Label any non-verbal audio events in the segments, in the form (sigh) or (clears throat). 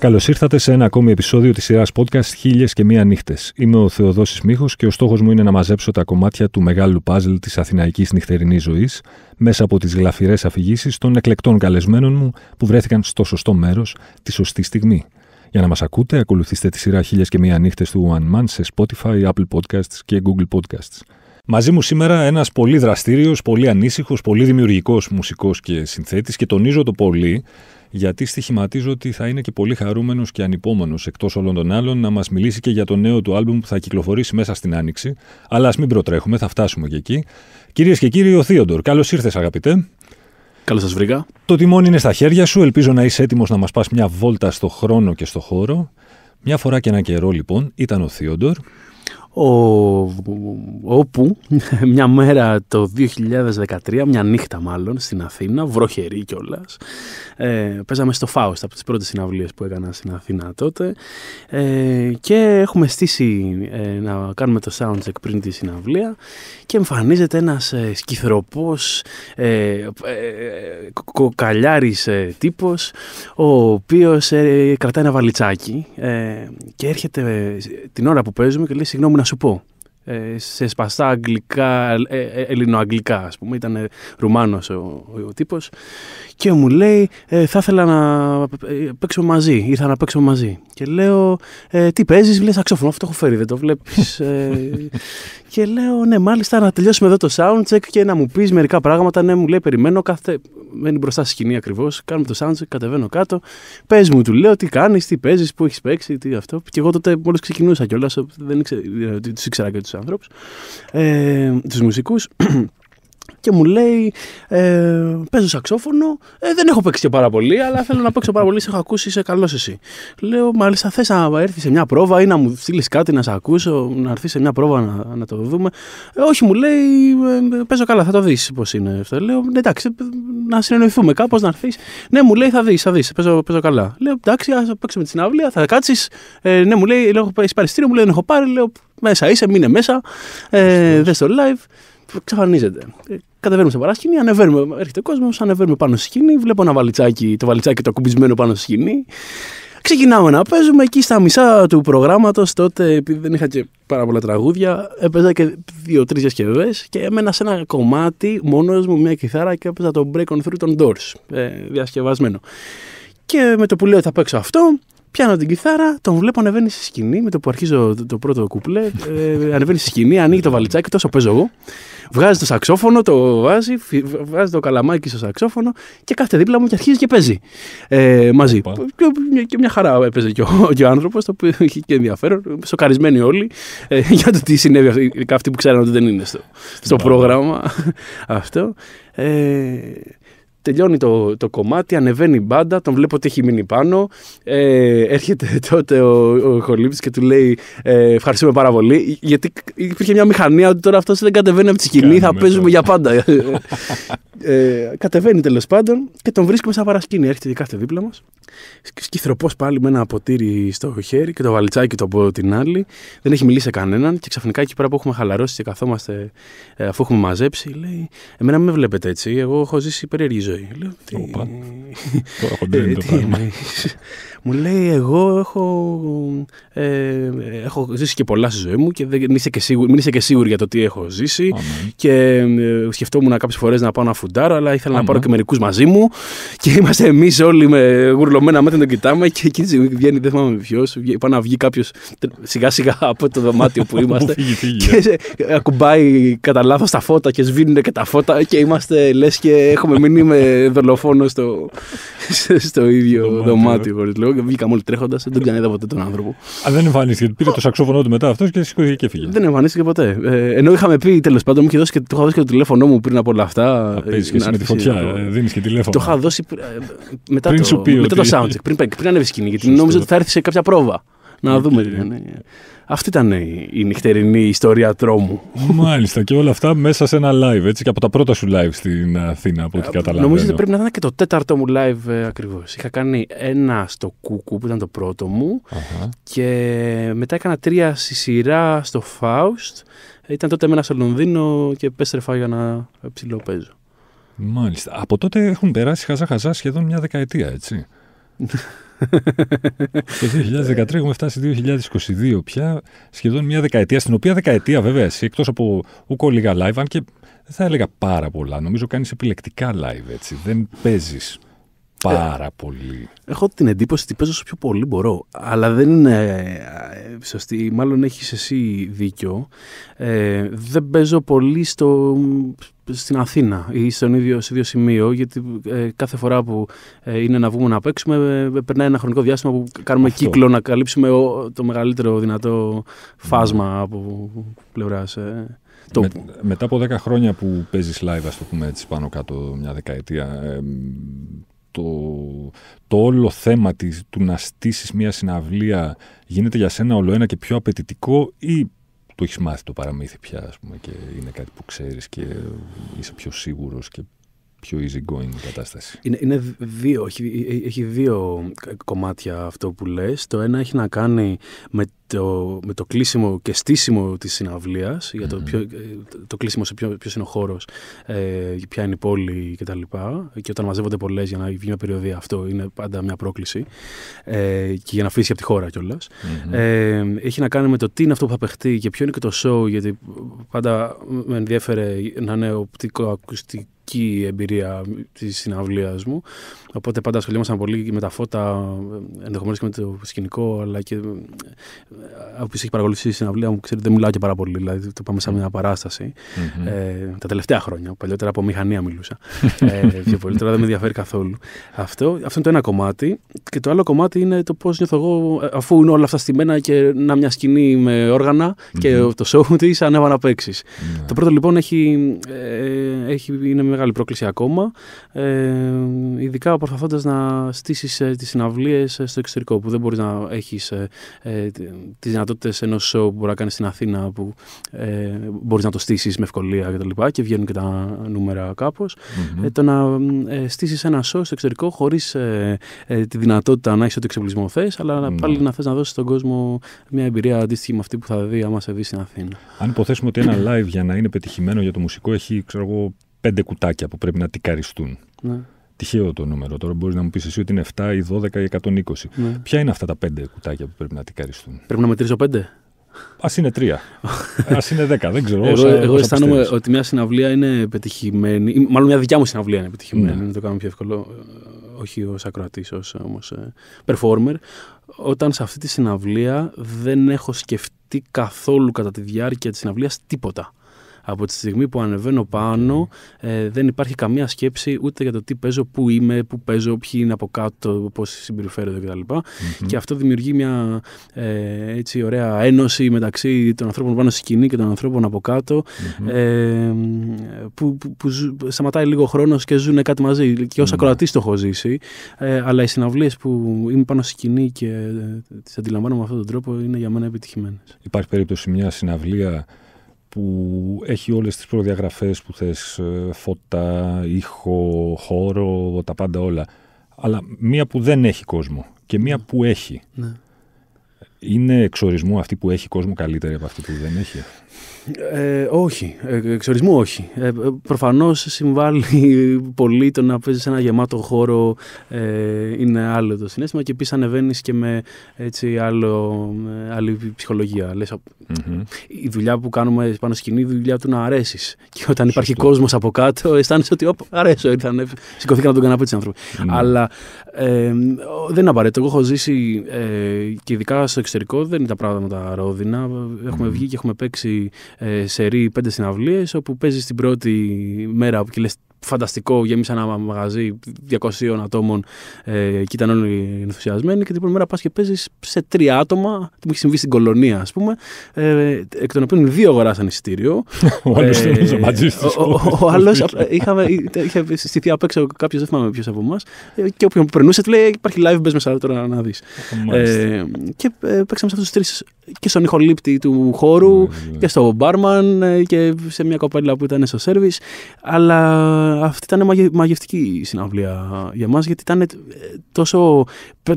Καλώς ήρθατε σε ένα ακόμη επεισόδιο της σειράς podcast Χίλιες και Μία Νύχτες. Είμαι ο Θεοδόσης Μίχο και ο στόχος μου είναι να μαζέψω τα κομμάτια του μεγάλου puzzle της αθηναϊκής νυχτερινής ζωής μέσα από τις γλαφυρές αφηγήσεις των εκλεκτών καλεσμένων μου που βρέθηκαν στο σωστό μέρος τη σωστή στιγμή. Για να μας ακούτε, ακολουθήστε τη σειρά Χίλιες και Μία Νύχτες του One Man σε Spotify, Apple Podcasts και Google Podcasts. Μαζί μου σήμερα ένας πολύ δραστήριος, πολύ ανήσυχος, πολύ δημιουργικός μουσικός και συνθέτης και τονίζω το πολύ γιατί στοιχηματίζω ότι θα είναι και πολύ χαρούμενος και ανυπόμονος εκτός όλων των άλλων να μας μιλήσει και για το νέο του άλμπουμ που θα κυκλοφορήσει μέσα στην Άνοιξη. Αλλά ας μην προτρέχουμε, θα φτάσουμε και εκεί. Κυρίες και κύριοι, ο Θείοντορ, καλώς ήρθες, αγαπητέ. Καλώς σας βρήκα. Το τιμόνι είναι στα χέρια σου. Ελπίζω να είσαι έτοιμος να μας πας μια βόλτα στο χρόνο και στο χώρο. Μια φορά και ένα καιρό, λοιπόν, ήταν ο Θείοντορ όπου (laughs) μια μέρα το 2013, μια νύχτα μάλλον, στην Αθήνα, βροχερή κιόλας. Ε, παίζαμε στο Φάουστα από τις πρώτες συναυλίες που έκανα στην Αθήνα τότε ε, και έχουμε στήσει ε, να κάνουμε το soundcheck πριν τη συναυλία και εμφανίζεται ένας ε, σκυθροπός ε, ε κοκαλιάρης ε, τύπος ο οποίος κρατάει ένα βαλιτσάκι και έρχεται την ώρα που παίζουμε και λέει συγγνώμη να σου πω. Ε, σε σπαστά αγγλικά, ε, ε, ελληνοαγγλικά ας πούμε, ήταν Ρουμάνος ο, ο, τύπος και μου λέει ε, θα ήθελα να παίξω μαζί, ήρθα να παίξω μαζί και λέω τι παίζεις, λες σαξόφωνο, αυτό το έχω φέρει δεν το βλέπεις (laughs) και λέω ναι μάλιστα να τελειώσουμε εδώ το soundcheck και να μου πεις μερικά πράγματα, ναι μου λέει περιμένω κάθε, μένει μπροστά στη σκηνή ακριβώς. κάνουμε το soundcheck, κατεβαίνω κάτω, Πες μου του λέω τι κάνεις, τι παίζεις, που έχεις παίξει, τι αυτό και εγώ τότε μόλις ξεκινούσα κιόλας, δεν ήξερα, και τους ανθρώπους, ε, τους μουσικούς (clears throat) και μου λέει ε, παίζω σαξόφωνο, ε, δεν έχω παίξει και πάρα πολύ αλλά θέλω να παίξω πάρα πολύ, σε έχω ακούσει, είσαι καλός εσύ. Λέω μάλιστα θες να έρθεις σε μια πρόβα ή να μου στείλεις κάτι να σε ακούσω, να έρθεις σε μια πρόβα να, το δούμε. Ε, όχι μου λέει ε, παίζω καλά, θα το δεις πώς είναι αυτό. Λέω ναι, εντάξει να συνεννοηθούμε κάπως να έρθεις. Ναι μου λέει θα δεις, θα δεις, παίζω, παίζω καλά. Λέω εντάξει ας παίξουμε την συναυλία, θα κάτσεις. Ε, ναι μου λέει, λέω, πάρει μου λέει δεν έχω πάρει, λέω μέσα είσαι, μείνε μέσα, ε, δες το live. Ξαφανίζεται. Ε, κατεβαίνουμε σε παράσκηνη, ανεβαίνουμε. Έρχεται ο κόσμος, ανεβαίνουμε πάνω στη σκηνή. Βλέπω ένα βαλιτσάκι, το βαλιτσάκι το ακουμπισμένο πάνω στη σκηνή. Ξεκινάμε να παίζουμε εκεί στα μισά του προγράμματος. Τότε, επειδή δεν είχα και πάρα πολλά τραγούδια, έπαιζα και δύο-τρει διασκευές και έμενα σε ένα κομμάτι μόνος μου μια κιθάρα και έπαιζα το Break on Through των Doors. Ε, διασκευασμένο. Και με το που λέω θα παίξω αυτό, Πιάνω την κιθάρα, τον βλέπω ανεβαίνει στη σκηνή. Με το που αρχίζω το, πρώτο κουπλέ, ε, ανεβαίνει στη σκηνή, ανοίγει το βαλιτσάκι, τόσο παίζω εγώ. Βγάζει το σαξόφωνο, το βάζει, βγάζει το καλαμάκι στο σαξόφωνο και κάθε δίπλα μου και αρχίζει και παίζει ε, μαζί. Και, μια χαρά έπαιζε και ο, άνθρωπος, το οποίο είχε και ενδιαφέρον. Σοκαρισμένοι όλοι ε, για το τι συνέβη. Αυτοί που ξέραν ότι δεν είναι στο, πρόγραμμα αυτό. Ε, τελειώνει το, το κομμάτι, ανεβαίνει η μπάντα, τον βλέπω ότι έχει μείνει πάνω. Ε, έρχεται (laughs) τότε ο, ο και του λέει ε, ευχαριστούμε πάρα πολύ. Γιατί υπήρχε μια μηχανία ότι τώρα αυτός δεν κατεβαίνει από τη σκηνή, θα παίζουμε για πάντα. (laughs) ε, κατεβαίνει τέλος πάντων και τον βρίσκουμε σαν παρασκήνη. Έρχεται κάθε δίπλα μας. Σκυθροπός πάλι με ένα ποτήρι στο χέρι και το βαλιτσάκι το από την άλλη. Δεν έχει μιλήσει κανέναν και ξαφνικά εκεί πέρα που έχουμε χαλαρώσει και καθόμαστε ε, αφού έχουμε μαζέψει, λέει: Εμένα με βλέπετε έτσι. Εγώ έχω ζήσει περίεργη Opa. Ε, μου λέει εγώ έχω, ε, έχω ζήσει και πολλά στη ζωή μου και είσαι και μην είσαι και σίγουρη για το τι έχω ζήσει και ε, σκεφτόμουν κάποιες φορές να πάω να φουντάρω αλλά ήθελα να πάρω και μερικούς μαζί μου και είμαστε εμείς όλοι με γουρλωμένα μέτρα να κοιτάμε και εκείνη τη στιγμή βγαίνει δεν θυμάμαι ποιος, πάει να βγει κάποιος σιγά σιγά από το δωμάτιο που είμαστε και ακουμπάει κατά λάθος τα φώτα και σβήνουν και τα φώτα και είμαστε λες και έχουμε μείνει με δολοφόνο στο, (laughs) στο ίδιο δωμάτιο ε. χωρίς λόγο. Και βγήκαμε όλοι τρέχοντας, δεν τον είδα ποτέ τον άνθρωπο. Α, δεν εμφανίστηκε. Πήρε το σαξόφωνο του μετά αυτός και σηκώθηκε και φύγε. Δεν εμφανίστηκε ποτέ. Ε, ενώ είχαμε πει τέλος πάντων, μου είχε δώσει και, και το τηλέφωνό μου πριν από όλα αυτά. Ε, Παίζεις και με τη φωτιά, ε, δίνεις και τηλέφωνο. Το είχα δώσει μετά το soundcheck, πριν ανέβει σκηνή, γιατί νόμιζα ότι θα έρθει σε κάποια πρόβα. Να δούμε. Αυτή ήταν η νυχτερινή ιστορία τρόμου. Μάλιστα. Και όλα αυτά μέσα σε ένα live, έτσι, και από τα πρώτα σου live στην Αθήνα, από ό,τι ε, καταλαβαίνω. Νομίζω ότι πρέπει να ήταν και το τέταρτο μου live ε, ακριβώς. Είχα κάνει ένα στο Κούκου, που ήταν το πρώτο μου. Και μετά έκανα τρία στη σειρά στο Φάουστ. Ήταν τότε μένα στο Λονδίνο και πέστρεφα για να ψηλοπαίζω. Μάλιστα. Από τότε έχουν περάσει χαζά-χαζά σχεδόν μια δεκαετία, έτσι. (laughs) Το 2013 έχουμε φτάσει 2022 πια, σχεδόν μια δεκαετία. Στην οποία δεκαετία, βέβαια, εσύ εκτός από ούκο λίγα live, αν και δεν θα έλεγα πάρα πολλά. Νομίζω κάνεις επιλεκτικά live έτσι. Δεν παίζεις πάρα πολύ. Έχω την εντύπωση ότι παίζω όσο πιο πολύ μπορώ. Αλλά δεν είναι ε, σωστή. Μάλλον έχεις εσύ δίκιο. Ε, δεν παίζω πολύ στο, στην Αθήνα ή στον ίδιο, ίδιο σημείο, γιατί ε, κάθε φορά που είναι να βγούμε να παίξουμε, περνάει ένα χρονικό διάστημα που κάνουμε κύκλο να καλύψουμε το μεγαλύτερο δυνατό φάσμα από πλευράς. Με, μετά από 10 χρόνια που παίζεις live, ας το πούμε έτσι πάνω κάτω μια δεκαετία, το, όλο θέμα της, του να στήσεις μια συναυλία γίνεται για σένα όλο ένα και πιο απαιτητικό ή το έχεις μάθει το παραμύθι πια, πούμε, και είναι κάτι που ξέρεις και είσαι πιο σίγουρος και πιο easy going κατάσταση. Είναι, είναι δύο, έχει, έχει δύο κομμάτια αυτό που λες. Το ένα έχει να κάνει με το, με το κλείσιμο και στήσιμο της συναυλίας, mm-hmm. για το, mm-hmm. ποιο, ε, το κλείσιμο σε ποιο, ποιος είναι ο χώρος, ε, ποια είναι η πόλη κτλ. Και, και όταν μαζεύονται πολλές για να βγει μια περιοδία αυτό είναι πάντα μια πρόκληση ε, και για να φύγεις από τη χωρα κιόλας. κιόλας. Mm-hmm. Ε, έχει να κάνει με το τι είναι αυτό που θα παιχτεί και ποιο είναι και το show, γιατί πάντα με ενδιέφερε να είναι οπτικό, ακουστικό εμπειρία της συναυλίας μου. Οπότε πάντα ασχολούμασταν πολύ με τα φώτα, ενδεχομένως και με το σκηνικό, αλλά και. Ε, Όποιο έχει παρακολουθήσει τη συναυλία μου, ξέρετε δεν μιλάω και πάρα πολύ. Δηλαδή το πάμε σαν μια παράσταση. Mm-hmm. Ε, τα τελευταία χρόνια. Παλιότερα από μηχανία μιλούσα. ε, πιο πολύ. Τώρα δεν με ενδιαφέρει καθόλου. Αυτό, αυτό είναι το ένα κομμάτι. Και το άλλο κομμάτι είναι το πώς νιώθω εγώ, αφού είναι όλα αυτά στημένα και να μια σκηνή με όργανα mm-hmm. και το σόου της ανέβα να παιξει ναι. Το πρώτο λοιπόν έχει, ε, έχει, είναι μεγάλη πρόκληση ακόμα, ε, ειδικά προσπαθώντας να στήσεις ε, τις συναυλίες ε, στο εξωτερικό, που δεν μπορείς να έχεις ε, ε τις δυνατότητες ενός show που μπορεί να κάνεις στην Αθήνα, που ε, μπορείς να το στήσεις με ευκολία κτλ. Και, και βγαίνουν και τα νούμερα κάπως. Mm-hmm. Ε, το να ε, στήσεις ένα show στο εξωτερικό χωρίς ε, τη δυνατότητα να έχεις ό,τι εξοπλισμό θες, αλλά mm-hmm. πάλι να θες να δώσεις στον κόσμο μια εμπειρία αντίστοιχη με αυτή που θα δει άμα σε δει στην Αθήνα. Αν υποθέσουμε ότι ένα live για να είναι πετυχημένο για το μουσικό έχει ξέρω εγώ, πέντε κουτάκια που πρέπει να τικαριστούν. Ναι. Τυχαίο το νούμερο. Τώρα μπορείς να μου πεις εσύ ότι είναι 7 ή 12 ή 120. Ναι. Ποια είναι αυτά τα πέντε κουτάκια που πρέπει να τικαριστούν. Πρέπει να μετρήσω πέντε. Ας είναι τρία. (laughs) Ας είναι δέκα. Δεν ξέρω. εγώ εγώ όσα αισθάνομαι ότι μια συναυλία είναι πετυχημένη. Μάλλον μια δικιά μου συναυλία είναι πετυχημένη. Ναι. Να το κάνω πιο εύκολο. Ε, όχι ως ακροατής, ως ε, όμως ε, performer. Όταν σε αυτή τη συναυλία δεν έχω σκεφτεί καθόλου κατά τη διάρκεια της συναυλίας τίποτα. Από τη στιγμή που ανεβαίνω πάνω, ε, δεν υπάρχει καμία σκέψη ούτε για το τι παίζω, πού είμαι, πού παίζω, ποιοι είναι από κάτω, πώς συμπεριφέρονται κτλ. Και αυτό δημιουργεί μια ε, έτσι ωραία ένωση μεταξύ των ανθρώπων πάνω στη σκηνή και των ανθρώπων από ε, που, που, που σταματάει λίγο χρόνος και ζουν κάτι μαζί. Και ως mm-hmm. ακροατής το έχω ζήσει, αλλά οι συναυλίες που είμαι πάνω στη σκηνή και τι αντιλαμβάνομαι με αυτόν τον τρόπο είναι για μένα επιτυχημένες. Υπάρχει περίπτωση μια συναυλία που έχει όλες τις προδιαγραφές που θες, ε, φώτα, ήχο, χώρο, τα πάντα όλα. Αλλά μία που δεν έχει κόσμο και μία ναι. που έχει. Ναι είναι εξορισμού αυτή που έχει κόσμο καλύτερη από αυτή που δεν έχει. Ε, όχι, ε, εξορισμού όχι. Ε, προφανώς συμβάλλει πολύ το να παίζεις ένα γεμάτο χώρο ε, είναι άλλο το συνέστημα και επίσης ανεβαίνεις και με έτσι, άλλο, ε, άλλη ψυχολογία. Η δουλειά που κάνουμε πάνω σκηνή, η δουλειά του να αρέσεις. Και όταν Σωστό. υπάρχει κόσμος από κάτω αισθάνεσαι ότι αρέσει. αρέσω, ήρθαν, ε, σηκωθήκα να τον κάνω πω ανθρώπου. Mm. Αλλά ε, δεν είναι απαραίτητο. Εγώ έχω ζήσει ε, και ειδικά στο εξωτερικό δεν είναι τα πράγματα ρόδινα. Έχουμε βγει και έχουμε παίξει ε, σε ρί πέντε συναυλίες όπου παίζεις την πρώτη μέρα και φανταστικό, γεμίσα ένα μαγαζί 200 ατόμων ε, και ήταν όλοι ενθουσιασμένοι. Και την πρώτη μέρα πας και παίζεις σε τρία άτομα, που έχει συμβεί στην κολονία, ας πούμε, ε, εκ των οποίων δύο αγοράσαν εισιτήριο. (laughs) Ο άλλος ε, Ο άλλο είχε συστηθεί απ' έξω κάποιος, δεν θυμάμαι ποιος από εμάς, ε, και όποιον περνούσε του λέει: Υπάρχει live, μπες μέσα τώρα να δεις. Ε, και παίξαμε σε αυτούς τους τρεις και στον ηχολήπτη του χώρου ναι, ναι, ναι. και στον μπάρμαν ε, και σε μια κοπέλα που ήταν στο σερβις. Αλλά αυτή ήταν μαγευτική συναυλία για μας γιατί ήταν ε, τόσο...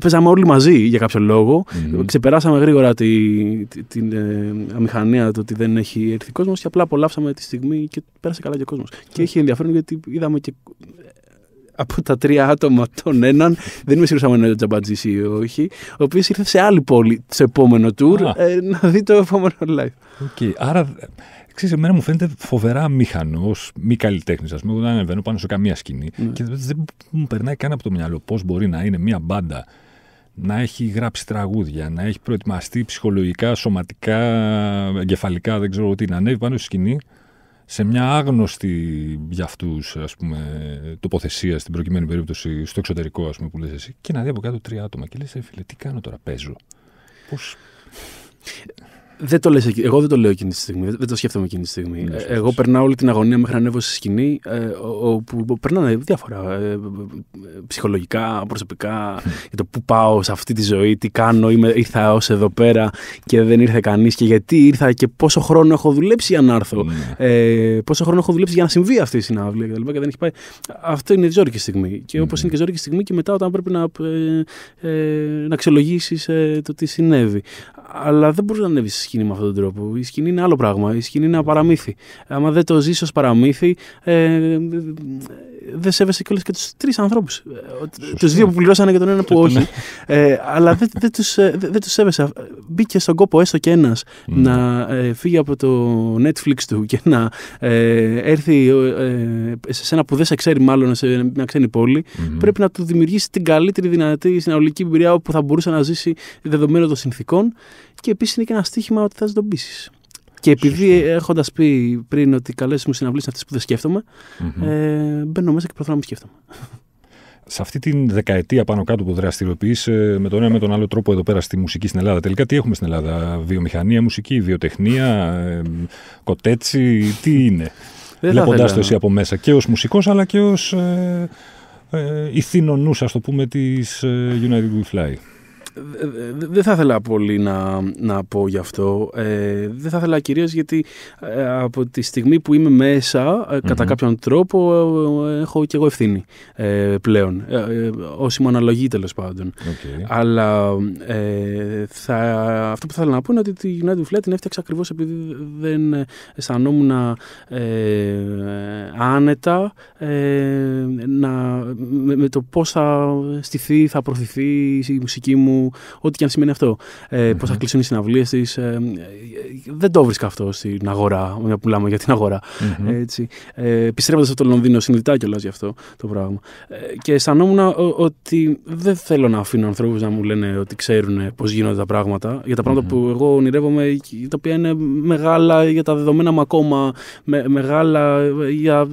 Παίζαμε όλοι μαζί για κάποιο mm-hmm. Ξεπεράσαμε γρήγορα τη, την ε, αμηχανία του ότι δεν έχει έρθει κόσμος και απλά απολαύσαμε τη στιγμή και πέρασε καλά και ο κόσμος. Και έχει ενδιαφέρον γιατί είδαμε και από τα τρία άτομα τον έναν, δεν είμαι σίγουρος αν είναι ο Τζαμπατζής ή όχι, ο οποίος ήρθε σε άλλη πόλη σε επόμενο tour ε, να δει το επόμενο live. Okay. Άρα, ξέρεις, εμένα μου φαίνεται φοβερά μηχανός, μη καλλιτέχνης, ας πούμε. όταν δεν ανεβαίνω πάνω σε καμία σκηνή mm. και δεν μου περνάει καν από το μυαλό πώς μπορεί να είναι μια μπάντα να έχει γράψει τραγούδια, να έχει προετοιμαστεί ψυχολογικά, σωματικά, εγκεφαλικά, δεν ξέρω τι, να ανέβει πάνω στη σκηνή σε μια άγνωστη για αυτούς τοποθεσία στην προκειμένη περίπτωση στο εξωτερικό, ας πούμε, που λες εσύ, και να δει από κάτω τρία άτομα. Και λες, φίλε, τι κάνω τώρα, παίζω. Πώς. Δεν το λες, εγώ δεν το λέω εκείνη τη στιγμή. Δεν το σκέφτομαι εκείνη τη στιγμή. Ναι, ε, εγώ περνάω όλη την αγωνία μέχρι να ανέβω στη σκηνή, ε, όπου περνάνε διάφορα. Ε, ε, ψυχολογικά, προσωπικά, για το πού πάω σε αυτή τη ζωή, τι κάνω, είμαι, ήρθα ως εδώ πέρα και δεν ήρθε κανείς και γιατί ήρθα και πόσο χρόνο έχω δουλέψει για να έρθω. Ναι. Ε, πόσο χρόνο έχω δουλέψει για να συμβεί αυτή η συναυλία Και, δεν έχει πάει. Αυτό είναι η ζώρικη στιγμή. Και όπως είναι και η στιγμή και μετά όταν πρέπει να, ε, να αξιολογήσεις το τι συνέβη αλλά δεν μπορείς να ανέβεις στη σκηνή με αυτόν τον τρόπο. Η σκηνή είναι άλλο πράγμα. Η σκηνή είναι ένα παραμύθι. Άμα δεν το ζεις ως παραμύθι, ε, δεν σέβεσαι κιόλας και τους τρεις ανθρώπους. Ε, τους δύο που πληρώσανε και τον ένα που ναι. όχι. Ε, αλλά δεν δε τους ε, δε τους σέβεσαι. Μπήκε στον κόπο έστω και ένας ναι. να φύγει από το Netflix του και να έρθει σε ένα που δεν σε ξέρει, μάλλον σε μια ξένη πόλη. Πρέπει να του δημιουργήσει την καλύτερη δυνατή συνολική εμπειρία που θα μπορούσε να ζήσει δεδομένων των συνθήκων. Και επίσης είναι και ένα στοίχημα ότι θα τον και επειδή έχοντας πει πριν ότι καλές μου συναυλίες αυτές που δεν σκεφτομαι ε, μπαίνω μέσα και προσπαθώ να μην σκέφτομαι. Σε αυτή την δεκαετία πάνω κάτω που δραστηριοποιείς ε, με τον ένα με τον άλλο τρόπο εδώ πέρα στη μουσική στην Ελλάδα, τελικά τι έχουμε στην Ελλάδα, βιομηχανία, μουσική, βιοτεχνία, ε, κοτέτσι, τι είναι. (laughs) Βλέποντα το εσύ από μέσα και ως μουσικός αλλά και ως ε, ε, ας το πούμε, της ε, United We Fly δεν θα ήθελα πολύ να, να πω γι' αυτό. Ε, δεν θα ήθελα κυρίως γιατί ε, από τη στιγμή που είμαι μέσα, ε, κατα κάποιον τρόπο, έχω και εγώ ευθύνη πλέον. Ως αναλογεί τέλος πάντων. Αλλά θα, αυτό που θα ήθελα να πω είναι ότι τη United φλέτη, την έφτιαξα ακριβώς επειδή δεν αισθανόμουν άνετα να, με, με, το πώς θα στηθεί, θα προωθηθεί η μουσική μου ό,τι και αν σημαίνει αυτό. Ε, mm-hmm. Πώς θα κλείσουν οι συναυλίες της. Ε, ε, δεν το βρίσκα αυτό στην αγορά, μια που μιλάμε για την αγορα mm-hmm. Ε, Επιστρέφοντας από το Λονδίνο, συνειδητά κιόλας γι' αυτό το πράγμα. Ε, και αισθανόμουν ότι δεν θέλω να αφήνω ανθρώπους να μου λένε ότι ξέρουν πώς γίνονται τα πράγματα. Για τα πράγματα που εγώ ονειρεύομαι, τα οποία είναι μεγάλα για τα δεδομένα μου ακόμα, μεγάλα για,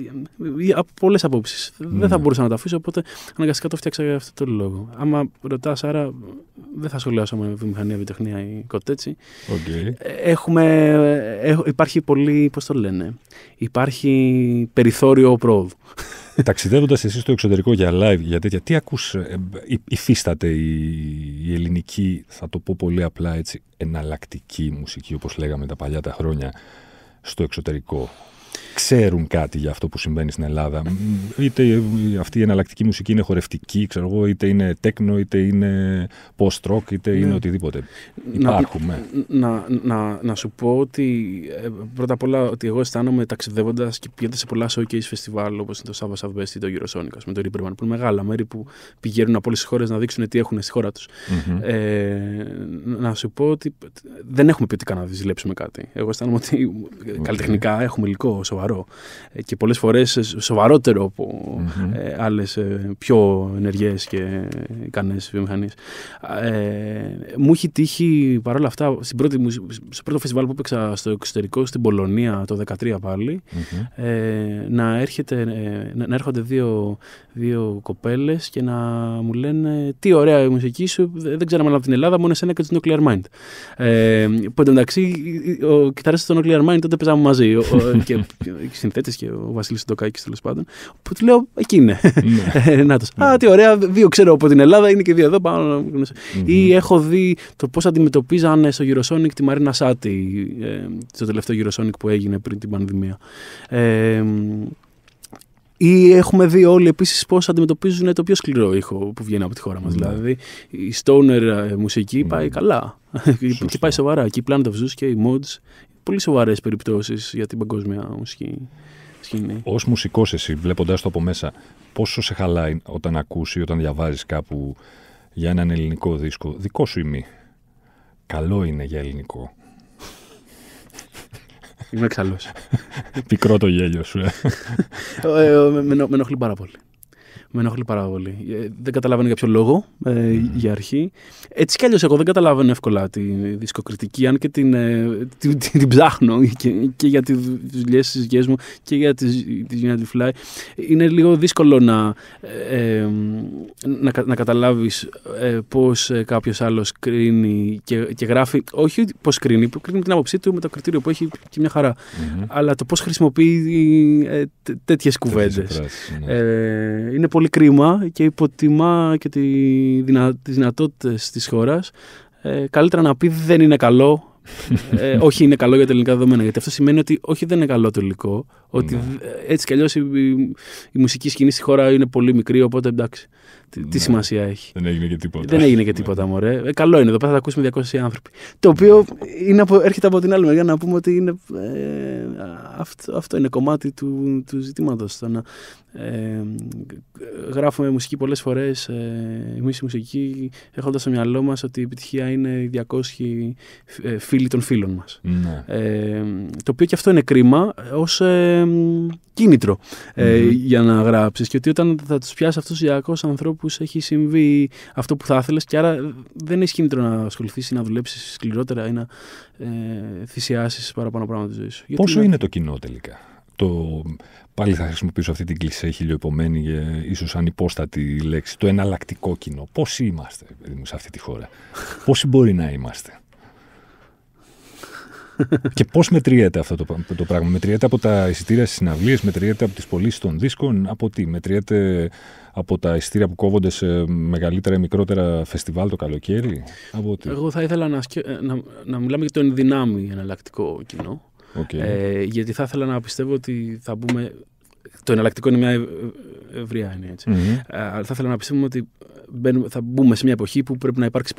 για, για πολλές απόψεις. Δεν θα μπορούσα να τα αφήσω, οπότε αναγκαστικά το φτιάξα για αυτό το λόγο. Άμα ρωτάς, δεν θα σχολιάσω με βιομηχανία, βιοτεχνία ή κάτι έτσι. Έχουμε, ε, ε, υπάρχει πολύ, πώς το λένε, υπάρχει περιθώριο πρόοδου. Ταξιδεύοντας εσείς στο εξωτερικό για live, για τέτοια, τι ακούς, ε, υφίσταται η, η, ελληνική, θα το πω πολύ απλά έτσι, εναλλακτική μουσική, όπως λέγαμε τα παλιά τα χρόνια, στο εξωτερικό ξέρουν κάτι για αυτό που συμβαίνει στην Ελλάδα. Είτε αυτή η εναλλακτική μουσική είναι χορευτική, ξέρω εγώ, είτε είναι τέκνο, είτε είναι post-rock, είτε είναι ναι. οτιδήποτε. Να, Υπάρχουμε. Να, να, να, σου πω ότι ε, πρώτα απ' όλα ότι εγώ αισθάνομαι ταξιδεύοντας και πηγαίνοντας σε πολλά showcase φεστιβάλ όπως είναι το Σάββα Southwest ή το Eurosonic, με το Ρίπερμαν, που είναι μεγάλα μέρη που πηγαίνουν από όλες τις χώρες να δείξουν τι έχουν στη χώρα τους. Ε, να σου πω ότι δεν έχουμε ποιοτικά να δυσλέψουμε κάτι. Εγώ αισθάνομαι ότι okay. καλλιτεχνικά έχουμε υλικό σοβαρό σοβαρό ε, και πολλές φορές σοβαρότερο από mm-hmm. άλλες ε, πιο ενεργές και ικανές βιομηχανίες. Ε, μου έχει τύχει παρόλα αυτά, στην πρώτη, στο πρώτο φεστιβάλ που έπαιξα στο εξωτερικό, στην Πολωνία το 2013 παλι mm-hmm. ε, να, έρχεται, να, έρχονται δύο, δύο κοπέλες και να μου λένε τι ωραία η μουσική σου, δεν ξέραμε άλλα από την Ελλάδα, μόνο εσένα και το Nuclear Mind. Ε, που εντάξει, ο κιθαρίστας του Nuclear Mind τότε παίζαμε μαζί και οι ε, συνθέτες και ο Βασίλης Σιντοκάκη τέλος πάντων. του λέω, εκεί είναι. Ναι. Ε, να Α, τι ωραία, δύο ξέρω από την Ελλάδα, είναι και δύο εδώ Ή έχω δει το πώς αντιμετωπίζαν στο Eurosonic τη Μαρίνα Σάτι, ε, το τελευταίο Eurosonic που έγινε πριν την πανδημία. Ε, ή έχουμε δει όλοι επίσης πώς αντιμετωπίζουν το πιο σκληρό ήχο που βγαίνει από τη χώρα μας. Mm. Ναι. Δηλαδή, η stoner μουσική mm. πάει καλά. και πάει σοβαρά. Και η Planet of Zeus και οι Mods πολύ σοβαρές περιπτώσεις για την παγκόσμια μουσική σκηνή. Ως μουσικός, εσύ βλέποντά το από μέσα, πόσο σε χαλάει όταν ακούσει, όταν διαβάζεις κάπου για έναν ελληνικό δίσκο, δικό σου ημί. Καλό είναι για ελληνικό. Είμαι καλό. (laughs) Πικρό το γέλιο σου. ε. ε, ε με, με ενοχλεί πάρα πολύ. Με ενοχλεί πάρα πολύ. Ε, δεν καταλαβαίνω για ποιο λόγο, ε, mm. για αρχή. Έτσι κι αλλιώς, εγώ δεν καταλαβαίνω εύκολα τη δισκοκριτική, αν και την, ε, την, την, ψάχνω (laughs) και, και για τις δουλειές της γη μου και για τη United Fly. Είναι λίγο δύσκολο να, ε, να, να καταλάβεις ε, πώς ε, κάποιος άλλος κρίνει και, και γράφει. Όχι πώς κρίνει, που κρίνει την άποψή του με το κριτήριο που έχει και μια χαρα mm-hmm. Αλλά το πώς χρησιμοποιεί ε, τέτοιες κουβέντες. Ναι. Ε, είναι πολύ κρίμα και υποτιμά και τη δυνα... τις δυνατότητες της χώρας. Ε, καλύτερα να πει δεν είναι καλό, (laughs) ε, όχι είναι καλό για τα ελληνικά δεδομένα. Γιατί αυτό σημαίνει ότι όχι δεν είναι καλό το υλικό. Ότι ναι. ε, έτσι κι αλλιώς η, η, μουσική σκηνή στη χώρα είναι πολύ μικρή, οπότε εντάξει. Τι, ναι. σημασία έχει. Δεν έγινε και τίποτα. Δεν έγινε και ναι. τίποτα, ναι. μωρέ. Ε, καλό είναι εδώ θα τα ακούσουμε 200 άνθρωποι. Το οποίο είναι από, έρχεται από την άλλη μεριά να πούμε ότι είναι. Ε, αυτό, αυτό είναι κομμάτι του, του ζητήματος. Το να, ε, γράφουμε μουσική πολλές φορές, ε, εμείς η μουσική έχοντας στο μυαλό μας ότι η επιτυχία είναι οι 200 ε, φίλοι των φίλων μας. Ναι. Ε, το οποίο και αυτό είναι κρίμα ως ε, κινητρο ε, για να γράψεις και ότι όταν θα τους πιάσει αυτούς τους 200 ανθρώπους έχει συμβεί αυτό που θα ήθελες και άρα δεν έχει κίνητρο να ασχοληθείς ή να δουλέψεις σκληρότερα ή να ε, θυσιάσεις παραπάνω πράγματα της ζωής σου. Πόσο είναι το κοινό τελικά. Το, πάλι θα χρησιμοποιήσω αυτή την κλισέ χιλιοεπομένη και ε, ίσως ανυπόστατη λέξη, το εναλλακτικό κοινό. Πόσοι είμαστε σε αυτή τη χώρα. Πόσοι μπορεί να είμαστε. και πώς μετριέται αυτό το, το πράγμα. Μετριέται από τα εισιτήρια στις συναυλίες, μετριέται από τις πωλήσεις των δίσκων, από τι. Μετριέται από τα ειστήρια που κόβονται σε μεγαλύτερα ή μικρότερα φεστιβάλ το καλοκαίρι. Εγώ θα ήθελα να, να, μιλάμε για το ενδυνάμει εναλλακτικό κοινό. Okay. Ε, γιατί θα ήθελα να πιστεύω ότι θα μπούμε. Το εναλλακτικό είναι μια ευ... εννοια Ε, αλλά θα ήθελα να πιστεύουμε ότι μπαίνουμε, θα μπούμε σε μια εποχή που πρέπει να υπάρξει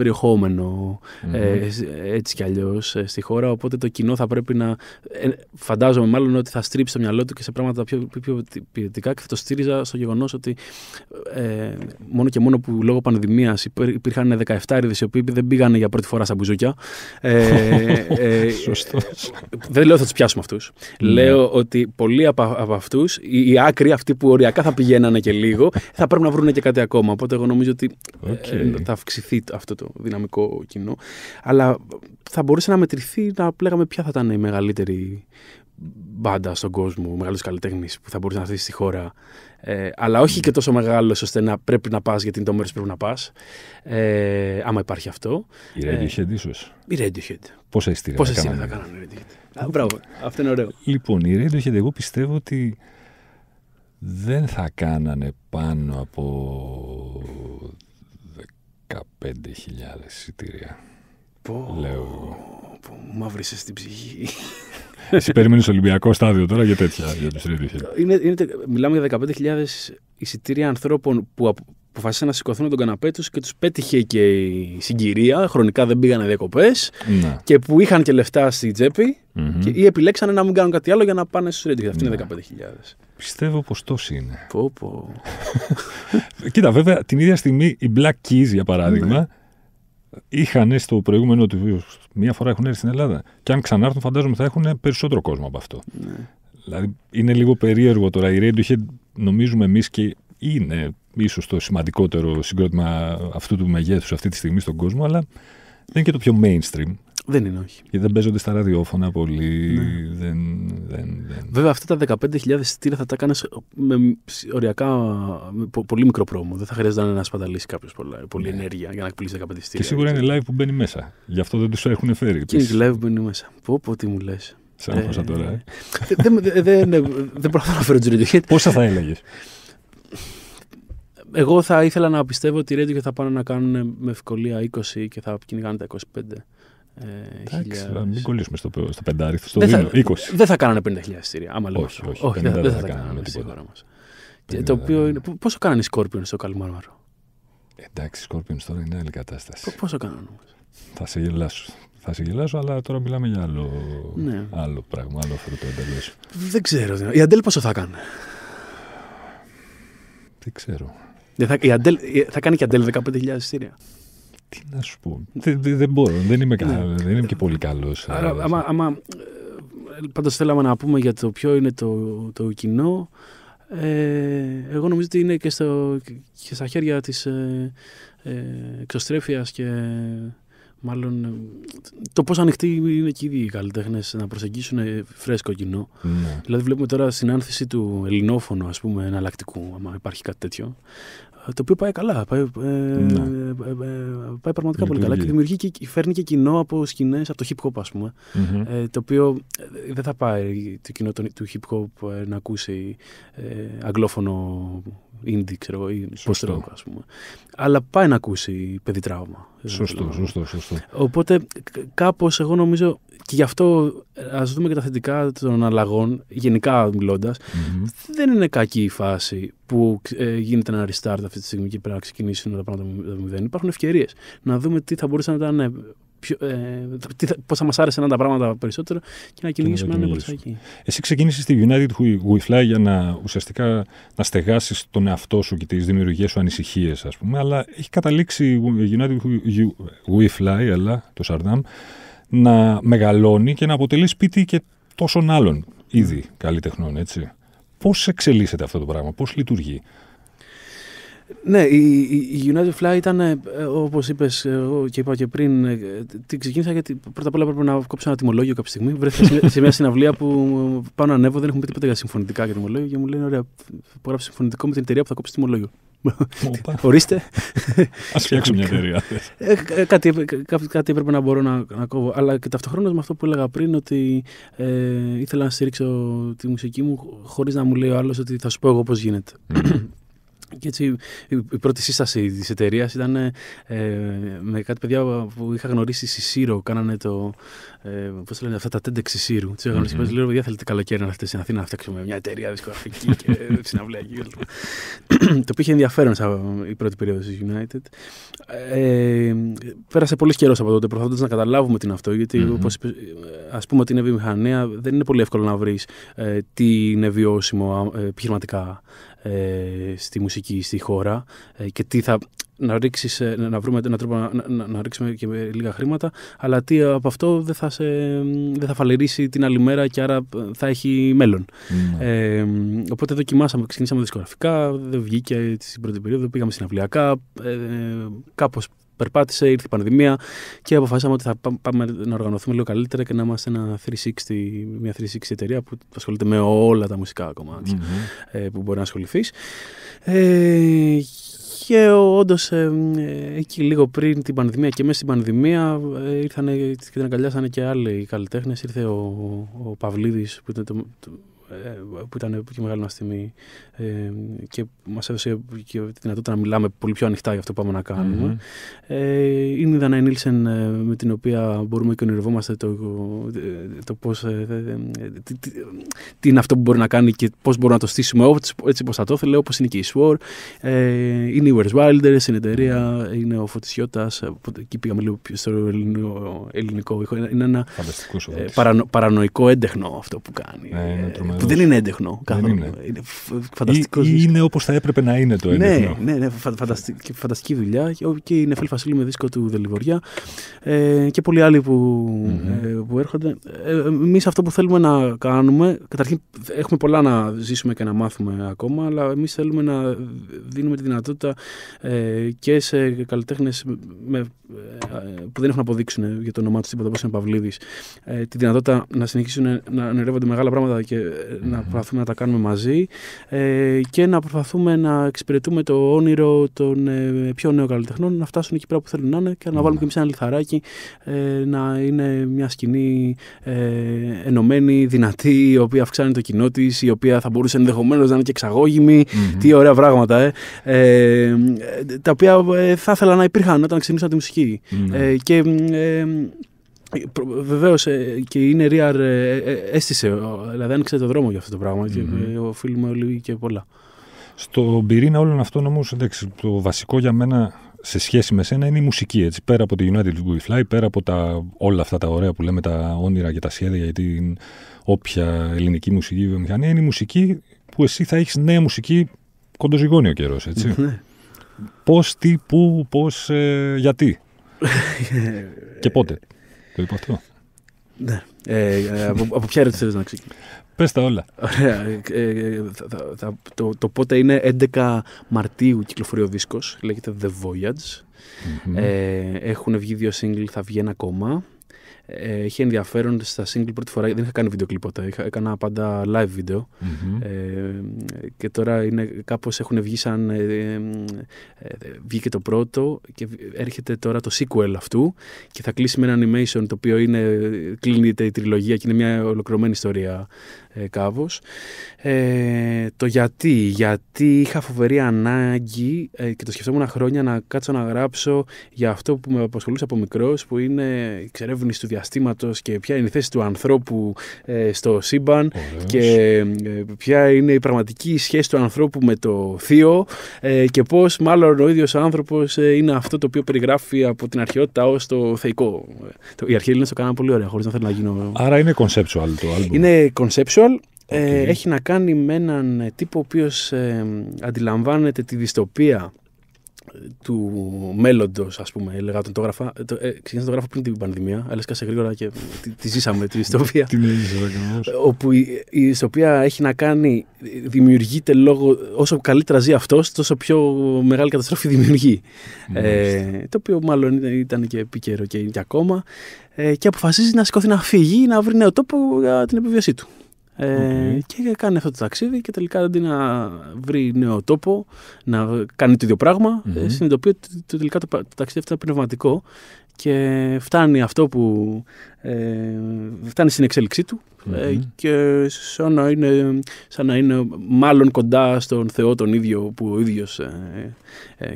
ε, έτσι κι αλλιώς ε, στη χώρα. Οπότε το κοινό θα πρέπει να. Ε, φαντάζομαι μάλλον ότι θα στρίψει το μυαλό του και σε πράγματα πιο, πιο, ποιοτικά και θα το στήριζα στο γεγονός ότι μόνο και μόνο που λόγω πανδημίας υπήρχαν 17 έρηδε οι οποίοι δεν πήγαν για πρώτη φορά στα μπουζούκια. Ε, δεν λέω ότι θα τους πιάσουμε ναι. Λέω ότι πολλοί από, από αυτούς, οι, οι άκροι, αυτοί που οριακά θα πηγαίνανε και λίγο, θα πρέπει να βρουν και κάτι ακόμα. Οπότε εγώ νομίζω ότι okay. Ε, ε, θα αυξηθεί αυτό το δυναμικό κοινό. Αλλά θα μπορούσε να μετρηθεί, να πλέγαμε ποια θα ήταν η μεγαλύτερη μπάντα στον κόσμο, ο μεγάλος καλλιτέχνης που θα μπορούσε να δει στη χώρα. Ε, αλλά όχι και τόσο μεγάλος ώστε να πρέπει να πας γιατί είναι το μέρος που πρέπει να πας. Ε, άμα υπάρχει αυτό. Η ε, Radiohead, ίσως. Η Radiohead. Πόσα εστία θα κάνανε. θα κάνανε Radiohead. μπράβο, αυτό είναι ωραίο. Λοιπόν, η Radiohead, εγώ πιστεύω ότι δεν θα κάνανε πάνω από 15.000 εισιτήρια. Πω, λέω Πω, μαύρισε στην ψυχή. Εσύ περιμένεις Ολυμπιακό στάδιο τώρα για τέτοια. Για ε, είναι, είναι, μιλάμε για 15.000 εισιτήρια ανθρώπων που, αποφασίσαν να σηκωθούν τον καναπέ τους και τους πέτυχε και η συγκυρία. Χρονικά δεν πήγανε διακοπές ναι. και που είχαν και λεφτά στη τσεπη και, ή επιλέξανε να μην κάνουν κάτι άλλο για να πάνε στους Ρέντινγκ. Αυτή είναι 15.000. Ναι. Πιστεύω πως τόσοι είναι. Πω, πω. (laughs) Κοίτα, βέβαια την ίδια στιγμή οι Black Keys για παράδειγμα. Είχαν στο προηγούμενο του μία φορά έχουν έρθει στην Ελλάδα. Και αν ξανάρθουν, φαντάζομαι θα έχουν περισσότερο κόσμο από αυτό. Ναι. Δηλαδή είναι λίγο περίεργο τώρα. Η Radiohead νομίζουμε εμείς και είναι ίσως το σημαντικότερο συγκρότημα αυτού του μεγέθους αυτή τη στιγμή στον κόσμο, αλλά δεν είναι και το πιο mainstream. Δεν είναι, όχι. Γιατί δεν παίζονται στα ραδιόφωνα πολύ. Ναι. Δεν, δεν, δεν. Βέβαια, αυτά τα 15.000 στήρα θα τα έκανε με οριακά πολύ μικρό πρόμο. Δεν θα χρειάζεται να σπαταλήσει κάποιος πολλή ναι. ενέργεια για να κλείσει 15 εισιτήρια. Και σίγουρα είναι live που μπαίνει μέσα. Γι' αυτό δεν τους έχουν φέρει. Και είναι live που μπαίνει μέσα. Πω, πω τι μου λες. Σαν ε, τώρα. Ε. δεν ναι. δε, δε, δε, δε, μπορώ να φέρω Πόσα θα έλεγες εγώ θα ήθελα να πιστεύω ότι οι Radiohead θα πάνε να κάνουν με ευκολία 20 και θα κυνηγάνε τα 25. Ε, Εντάξει, μην κολλήσουμε στο, στο πεντάρι, στο δεν 20. Δεν θα κάνανε 50.000 εισιτήρια, άμα όχι, όχι, δεν θα, δεν θα, θα κάνανε το οποίο είναι, πόσο κάνανε οι Σκόρπιον στο Καλμάρμαρο. Εντάξει, οι Σκόρπιον τώρα είναι άλλη κατάσταση. Πόσο κάνανε όμως. Θα σε γελάσω. Θα σε γελάσω, αλλά τώρα μιλάμε για άλλο, ναι. άλλο πράγμα, άλλο φρούτο εντελώς. Δεν ξέρω. Η Αντέλ πόσο θα κάνει. Δεν ξέρω. Ε, θα, η Αντέλ, ε, θα κάνει και Αντέλ 15.000 εισιτήρια. Τι να σου πω. Δεν, δεν μπορώ. Δεν είμαι, ναι. δεν είμαι και πολύ καλός. Ε, άμα, άμα, πάντως θέλαμε να πούμε για το ποιο είναι το, το κοινό. Ε, εγώ νομίζω ότι είναι και, στο, και στα χέρια της ε, εξωστρέφειας και μάλλον ε, το πώ ανοιχτοί είναι και οι καλλιτέχνες να προσεγγίσουν ε, φρέσκο κοινό. Ναι. Δηλαδή, βλέπουμε τώρα άνθηση του ελληνόφωνου, ας πούμε, εναλλακτικού, άμα υπάρχει κάτι τέτοιο. Ε, το οποίο πάει καλά. Πάει, ναι. πάει πραγματικά πολύ καλά. Και δημιουργεί και φέρνει και κοινό από σκηνές, από το hip hop, ας πουμε το οποίο δεν θα πάει το κοινό του hip hop να ακούσει αγγλόφωνο indie, ξέρω ή post rock, ας πούμε αλλά πάει να ακούσει παιδί τραύμα. Σωστό, σωστό, σωστό. Οπότε κάπως εγώ νομίζω και γι' αυτό ε, ας δούμε και τα θετικά των αλλαγών, γενικά Δεν είναι κακή η φάση που ε, γίνεται ένα restart αυτή τη στιγμή και πρέπει να ξεκινήσουν τα πράγματα με μηδέν. Υπάρχουν ευκαιρίες να δούμε τι θα μπορούσαν να ήταν ναι, ε, πώς θα μας άρεσαν τα πράγματα περισσότερο και να κυνηγήσουμε ένα Εσύ ξεκίνησες στη United We Fly για να ουσιαστικά να στεγάσεις τον εαυτό σου και τις δημιουργίες σου ανησυχίες, ας πούμε. Αλλά έχει καταλήξει η United We Fly, αλλά το Σαρδάμ, να μεγαλώνει και να αποτελεί σπίτι και τόσων άλλων ήδη mm. καλλιτεχνών, έτσι. Πώς εξελίσσεται αυτό το πράγμα, πώς λειτουργεί. Ναι, η, η United Fly ήταν, ε, όπως είπες ε, και είπα και πριν, ε, την ξεκίνησα γιατί πρώτα απ' όλα έπρεπε να κόψω ένα τιμολόγιο κάποια στιγμή. Βρέθηκα σε μια συναυλία που πάνω ανέβω, δεν έχουν πει τίποτα για συμφωνητικά για τιμολόγιο. Και μου λένε, ωραία, θα συμφωνητικό με την εταιρεία που θα κόψεις τιμολόγιο. (laughs) Ορίστε. Ας φτιάξω μια (laughs) εταιρεία. Ε, κάτι, κάτι, κάτι έπρεπε να μπορώ να, να κόβω. Αλλά και ταυτοχρόνω με αυτό που έλεγα πριν, ότι ήθελα να στηρίξω τη μουσική μου χωρίς να μου λέει ο άλλος ότι θα σου πω εγώ πώς γίνεται. Και έτσι η πρώτη σύσταση της εταιρείας ήταν ε, ε, με κάτι παιδιά που είχα γνωρίσει στη Σύρο. Κάνανε το. Ε, Πώς λένε αυτά τα τέντε Σύρο. Τους είχα γνωρίσει mm-hmm. θέλετε καλοκαίρι να έρθετε στην Αθήνα να φτιάξουμε μια εταιρεία δισκογραφική και (laughs) συναυλιακή. το οποίο είχε ενδιαφέρον σαν η πρώτη περίοδος της United. Ε, πέρασε πολύς καιρός από τότε προσπαθώντας να καταλάβουμε τι είναι αυτό. Γιατί mm-hmm. ας πούμε ότι είναι βιομηχανία, δεν είναι πολύ εύκολο να βρεις ε, τι είναι βιώσιμο ε, επιχειρηματικά ε, στη μουσική, στη χώρα ε, και τι θα, να, ρίξεις, ε, να βρούμε έναν τρόπο να, να, να, ρίξουμε και λίγα χρήματα, αλλά τι από αυτό δεν θα, σε, δεν θα φαλερίσει την άλλη μέρα και άρα θα έχει μέλλον. Ναι. Ε, οπότε δοκιμάσαμε, ξεκινήσαμε δισκογραφικά, δεν βγήκε στην πρώτη περίοδο, πήγαμε συναυλιακά, ε, κάπως περπάτησε, ήρθε η πανδημία και αποφάσισαμε ότι θα πάμε να οργανωθούμε λίγο καλύτερα και να είμαστε ένα 360, μια 360 εταιρεία που ασχολείται με όλα τα μουσικά ε, που μπορεί να ασχοληθείς. Ε, και όντως ε, εκεί λίγο πριν την πανδημία και μέσα στην πανδημία ε, ήρθαν και την αγκαλιάσανε και άλλοι καλλιτέχνες. Ήρθε ο, ο Παυλίδης, που ήταν το, ε, που ήταν και μεγάλη μας τιμή ε, και μας έδωσε και τη δυνατότητα να μιλάμε πολύ πιο ανοιχτά για αυτό που πάμε να κανουμε mm-hmm. Ε, είναι η Δανάη Νίλσεν ε, με την οποία μπορούμε και ονειρευόμαστε το, το τι, τι, τι, είναι αυτό που μπορεί να κάνει και πώς μπορούμε να το στήσουμε έτσι όπως. θα το ήθελε, όπως είναι και η SWOR. Ε, είναι η Where's Wilders, είναι εταιρεία, είναι ο Φωτισιώτας, εκεί πήγαμε λίγο πιο στο ελληνικό, ελληνικό Είναι ένα παρανο, παρανοϊκό έντεχνο αυτό που κάνει. Ναι, είναι που δεν είναι έντεχνο καθόλου. Είναι. είναι φανταστικό. είναι όπως θα έπρεπε να είναι το ναι, έντεχνο. Ναι, ναι, ναι φανταστική, φανταστική δουλειά. Και η Νεφέλ Φασίλη με δίσκο του Δελιβοριά. Ε, και πολλοί άλλοι που, ε, που έρχονται. Ε, Εμείς αυτό που θέλουμε να κάνουμε. Καταρχήν, έχουμε πολλά να ζήσουμε και να μάθουμε ακόμα. Αλλά εμείς θέλουμε να δίνουμε τη δυνατότητα ε, και σε καλλιτέχνες ε, που δεν έχουν αποδείξει για το όνομά τους τίποτα, όπως είναι Παυλίδης, ε, τη δυνατότητα να συνεχίσουν να ονειρεύονται μεγάλα πράγματα και να προσπαθούμε να τα κάνουμε μαζί ε, και να προσπαθούμε να εξυπηρετούμε το όνειρο των ε, πιο νέων καλλιτεχνών να φτάσουν εκεί πέρα που θέλουν να είναι και να ναι. βάλουμε και εμείς ένα λιθαράκι ε, να είναι μια σκηνή ε, ενωμένη, δυνατή, η οποία αυξάνει το κοινό της, η οποία θα μπορούσε ενδεχομένως να είναι και εξαγωγημη Τι ωραία πράγματα, ε. τα οποία θα ήθελα να υπήρχαν όταν ξεκινούσα τη μουσικη ναι. και ε, Βεβαίως ε, και η real, αίσθησε, δηλαδή άνοιξε το δρόμο για αυτό το πραγμα mm-hmm. και ε, οφείλουμε όλοι και πολλά. Στον πυρήνα όλων αυτών όμως, το βασικό για μένα σε σχέση με σένα είναι η μουσική. Έτσι. Πέρα από τη United We Fly, πέρα από τα, όλα αυτά τα ωραία που λέμε, τα όνειρα και τα σχέδια για την όποια ελληνική μουσική βιομηχανία, είναι η μουσική που εσύ θα έχεις νέα μουσική κοντοζυγόνιο καιρό, ναι. Πώς, τι, πού, πώς, γιατί. (laughs) και πότε. Το είπα αυτό. Ναι. Ε, ε, από, ποια ερώτηση θέλει να ξεκινήσει. Πες τα όλα. Ωραία. Ε, το, πότε είναι 11 Μαρτίου κυκλοφορεί ο δίσκος. Λέγεται The Voyage. Mm-hmm. Ε, έχουν βγει δύο σύγκλι. θα βγει ένα ακόμα ε, είχε ενδιαφέρον στα single πρώτη φορά. Δεν είχα κάνει βίντεο κλειπ ποτέ. Είχα, έκανα πάντα live βιντεο Ε, και τώρα είναι, κάπως έχουν βγει σαν... Ε, ε, ε βγήκε το πρώτο και έρχεται τώρα το sequel αυτού και θα κλείσει με ένα animation το οποίο είναι, ε, κλείνεται η τριλογία και είναι μια ολοκληρωμένη ιστορία ε, κάβος. Ε, το γιατί, γιατί είχα φοβερή ανάγκη ε, και το σκεφτόμουν χρόνια να κάτσω να γράψω για αυτό που με απασχολούσε από μικρός που είναι η εξερεύνηση του διαστήματος και ποια είναι η θέση του ανθρώπου ε, στο σύμπαν και ε, ποια είναι η πραγματική σχέση του ανθρώπου με το θείο ε, και πώς μάλλον ο ίδιος άνθρωπος είναι αυτό το οποίο περιγράφει από την αρχαιότητα ως το θεϊκό. Οι αρχαίοι Έλληνες το κάνανε πολύ ωραία χωρίς να θέλω να γίνω... Άρα είναι conceptual το album. Είναι conceptual okay. ε, έχει να κάνει με έναν ε, τύπο ο οποίος ε, αντιλαμβάνεται τη δυστοπία ε, του μέλλοντος, ας πούμε, έλεγα όταν το ε, Το, ε, ξεκίνησα το γράφω πριν την πανδημία, αλλά έσκασε γρήγορα και τη, τη ζήσαμε τη δυστοπία. (laughs) Την Όπου η, η δυστοπία έχει να κάνει, δημιουργείται λόγω. Όσο καλύτερα ζει αυτός, τόσο πιο μεγάλη καταστροφή δημιουργεί. ε, το οποίο μάλλον ήταν και επίκαιρο και, και ακόμα. Ε, και αποφασίζει να σηκώθει να φύγει, να βρει νέο τόπο για την επιβίωσή του. Ε, και κάνει αυτό το ταξίδι και τελικά αντί να βρει νέο τόπο, να κάνει το ίδιο πράγμα, mm-hmm. συνειδητοποιεί ότι το, τελικά το, ταξίδι αυτό είναι πνευματικό και φτάνει αυτό που ε, φτάνει στην εξέλιξή του και σαν να, είναι, σαν να είναι μάλλον κοντά στον Θεό τον ίδιο που ο ίδιος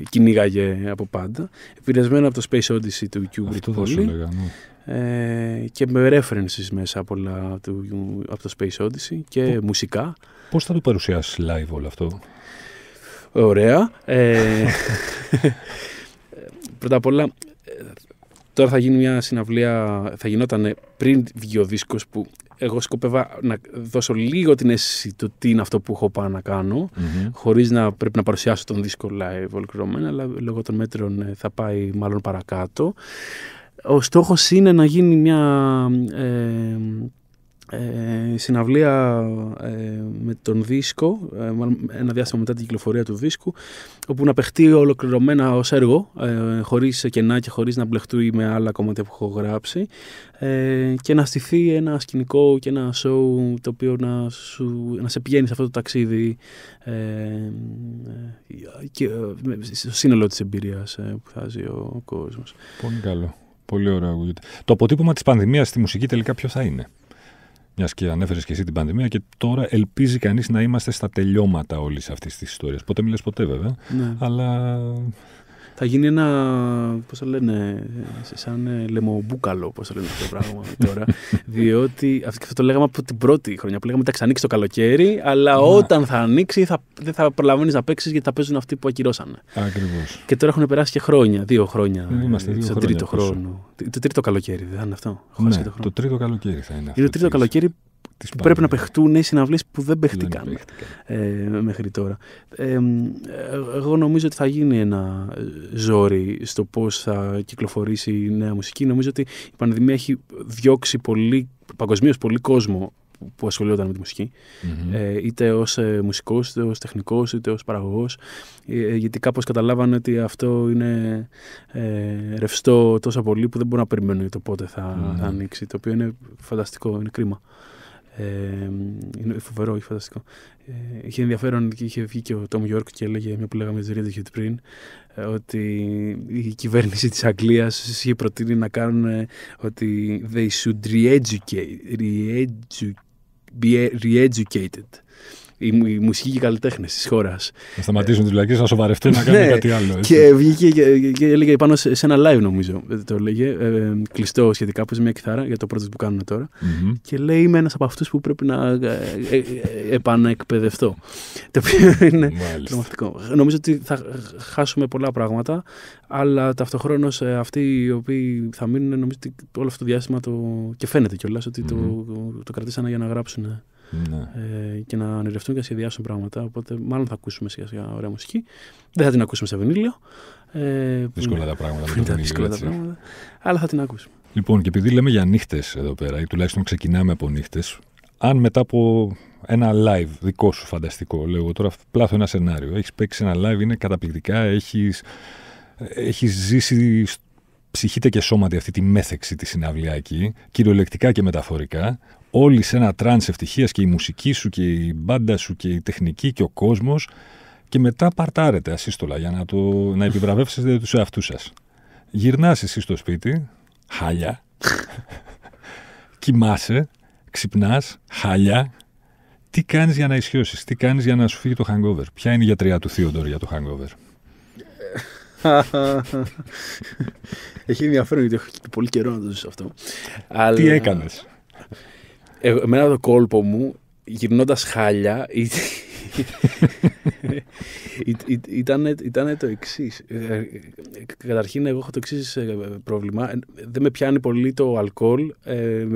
κυνήγαγε από πάντα. Επηρεασμένο από το Space Odyssey του Kubrick πολύ. Έλεγα, ναι ε, και με references μέσα από, όλα του, από το Space Odyssey και μουσικά. Πώς θα το παρουσιάσεις live όλο αυτό? Ωραία. Ε, (laughs) πρώτα απ' όλα, τώρα θα γίνει μια συναυλία, θα γινόταν πριν βγει ο δίσκος που εγώ σκοπεύα να δώσω λίγο την αίσθηση του τι είναι αυτό που έχω πάει να κάνω, χωρίς να πρέπει να παρουσιάσω τον δίσκο live ολοκληρωμένα, αλλά λόγω των μέτρων ε, θα πάει μάλλον παρακάτω. Ο στόχος είναι να γίνει μια ε, ε, συναυλία ε, με τον δίσκο, ε, ένα διάστημα μετά την κυκλοφορία του δίσκου, όπου να παιχτεί ολοκληρωμένα ως έργο, ε, χωρίς κενά και χωρίς να μπλεχτούει με άλλα κομμάτια που έχω γράψει, και να στηθεί ένα σκηνικό και ένα σοου το οποίο να, να σε πηγαίνει σε αυτό το ταξίδι και, στο σύνολο της εμπειρίας που θα ζει ο κόσμος. Πολύ καλό. Πολύ ωραίο Το αποτύπωμα της πανδημίας στη μουσική τελικά ποιο θα είναι. Μιας και ανέφερες και εσύ την πανδημία, και τώρα ελπίζει κανείς να είμαστε στα τελειώματα όλης αυτής της ιστορίας. Ποτέ μιλέ ποτέ βέβαια. Ναι. Αλλά θα γίνει ένα. Πώς το λένε, σαν ε, λεμομπούκαλο, πώς το λένε αυτό το πράγμα (laughs) τώρα. διότι αυτό το λέγαμε από την πρώτη χρονιά που λέγαμε ότι θα ανοίξει το καλοκαίρι, αλλά όταν θα ανοίξει θα, δεν θα προλαβαίνεις να παίξεις γιατί θα παίζουν αυτοί που ακυρώσανε. Ακριβώς. Και τώρα έχουν περάσει και χρόνια, δύο χρόνια. Είμαστε δύο στο τρίτο χρόνο. Το τρίτο καλοκαίρι, δεν είναι αυτό. Ναι, το τρίτο καλοκαίρι θα είναι αυτό. Είναι το τρίτο καλοκαίρι που πρέπει να παιχτούν οι συναυλίες που δεν ναι, παιχτήκαν ε, μέχρι τώρα. Ε, εγώ νομίζω ότι θα γίνει ένα ε, ζόρι στο πώς θα κυκλοφορήσει η νέα μουσική. Νομίζω ότι η πανδημία έχει διώξει πολύ, παγκοσμίως πολύ κόσμο που ασχολιόταν με τη μουσικη ε, είτε ως ε, μουσικός, είτε ως τεχνικός, είτε ως παραγωγός. Ε, γιατί κάπως καταλάβανε ότι αυτό είναι ε, ρευστό τόσο πολύ που δεν μπορούν να περιμένουν το πότε θα, mm θα ανοίξει. Το οποίο είναι φανταστικό, είναι κρίμα. Ε, είναι φοβερό, είναι φανταστικό. Ε, είχε ενδιαφέρον και είχε βγει και ο Τόμ Γιόρκ και έλεγε μια που λέγαμε τη Ρίδη πριν ε, ότι η κυβέρνηση της Αγγλίας είχε προτείνει να κάνουν ε, ότι they should re-educate, re-educate, be re-educated η, μουσική και οι καλλιτέχνες της χώρας. Να σταματήσουν δηλαδή, να σοβαρευτούν, να ναι. κάνουν κάτι άλλο. Και βγήκε και, έλεγε πάνω σε, ένα live, νομίζω. Το έλεγε. Ε, ε, κλειστό σχετικά, που μια κιθάρα για το πρώτο που κάνουμε τωρα Και λέει: Είμαι ένας από αυτούς που πρέπει να ε, επανεκπαιδευτώ. το οποίο είναι τρομακτικό. Νομίζω ότι θα χάσουμε πολλά πράγματα, αλλά ταυτοχρόνως αυτοί οι οποίοι θα μείνουν, νομίζω ότι όλο αυτό το διάστημα το. και φαίνεται κιόλας το, το, το κρατήσανε για να γράψουν ναι. ε, και να ονειρευτούν και να σχεδιάσουν πράγματα. Οπότε, μάλλον θα ακούσουμε σιγά σιγά ωραία μουσική. Δεν θα την ακούσουμε σε βινίλιο. Ε, δύσκολα τα πράγματα. Με (laughs) ναι, τα πράγματα. Αλλά θα την ακούσουμε. Λοιπόν, και επειδή λέμε για νύχτες εδώ πέρα, ή τουλάχιστον ξεκινάμε από νύχτες, αν μετά από ένα live δικό σου φανταστικό, λέω εγώ τώρα, πλάθω ένα σενάριο. Έχεις παίξει ένα live, είναι καταπληκτικά, έχεις έχεις ζήσει ψυχείτε και σώματι αυτή τη μέθεξη της συναυλιακή, κυριολεκτικά και μεταφορικά όλοι σε ένα τρανς ευτυχίας και η μουσική σου και η μπάντα σου και η τεχνική και ο κόσμος και μετά παρτάρετε ασύστολα για να, το, να επιβραβεύσετε (laughs) τους εαυτούς σας. Γυρνάς εσύ στο σπίτι, χάλια, κοιμάσαι, ξυπνάς, χάλια, τι κάνεις για να ισιώσεις, τι κάνεις για να σου φύγει το hangover. Ποια είναι η γιατριά του Θείοντορ για το hangover. Έχει ενδιαφέρον γιατί έχω πολύ καιρό να το ζήσω αυτό. Τι έκανες. Ε, εμένα το κόλπο μου, γυρνώντας χάλια, ήταν το εξής. Ε, ε, καταρχήν, εγώ έχω το εξής πρόβλημα. Δεν με πιάνει πολύ το αλκοόλ.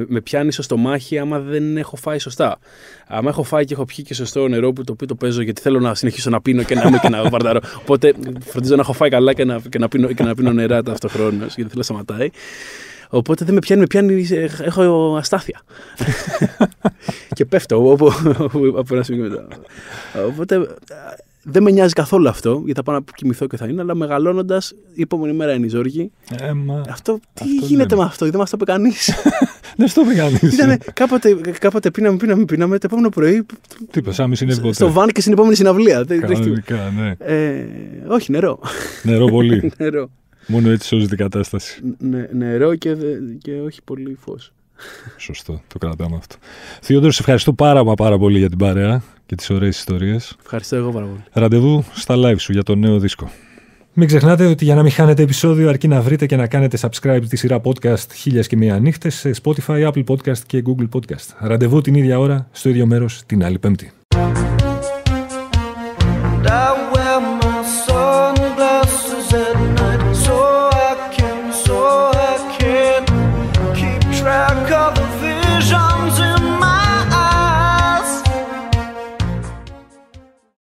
Με πιάνει στομάχι άμα δεν έχω φάει σωστά. Άμα έχω φάει και έχω πιει και σωστό νερό που το οποίο το παίζω γιατί θέλω να συνεχίσω να πίνω και να είμαι και να βαρδαρώ. Οπότε φροντίζω να έχω φάει καλά και να, πίνω, πίνω νερά ταυτόχρονα, γιατί θέλω να σταματάει. Οπότε δεν με πιάνει, με πιάνει, ε, έχω αστάθεια. (laughs) και πέφτω από ένα σημείο μετά. Οπότε ε, δεν με νοιάζει καθόλου αυτό, γιατί θα πάω να κοιμηθώ και θα είναι, αλλά μεγαλώνοντας, η επόμενη μέρα είναι η Ζόργη. Ε, μα... Αυτό, τι ναι. γίνεται με αυτό, δεν μας το είπε κανείς. (laughs) δεν στο είπε κανείς. κάποτε, κάποτε πίναμε, πίναμε, πίναμε, το επόμενο πρωί. Τι είπες, άμυ συνέβη Στο βαν και στην επόμενη συναυλία. Κανονικά, ναι. Ε, όχι, νερό. νερό πολύ. (laughs) νερό. Μόνο έτσι σώζει την κατάσταση. νερό και, και όχι πολύ φως. Σωστό, το κρατάμε αυτό. Θεόδωρος, σε ευχαριστώ πάρα, μα πάρα πολύ για την παρέα και τις ωραίες ιστορίες. Ευχαριστώ εγώ πάρα πολύ. Ραντεβού στα live σου για το νέο δίσκο. Μην ξεχνάτε ότι για να μην χάνετε επεισόδιο, αρκεί να βρείτε και να κάνετε subscribe τη σειρά podcast χίλιας και μία νύχτες σε Spotify, Apple Podcast και Google Podcast. Ραντεβού την ίδια ώρα, στο ίδιο μέρος την άλλη Πέμπτη.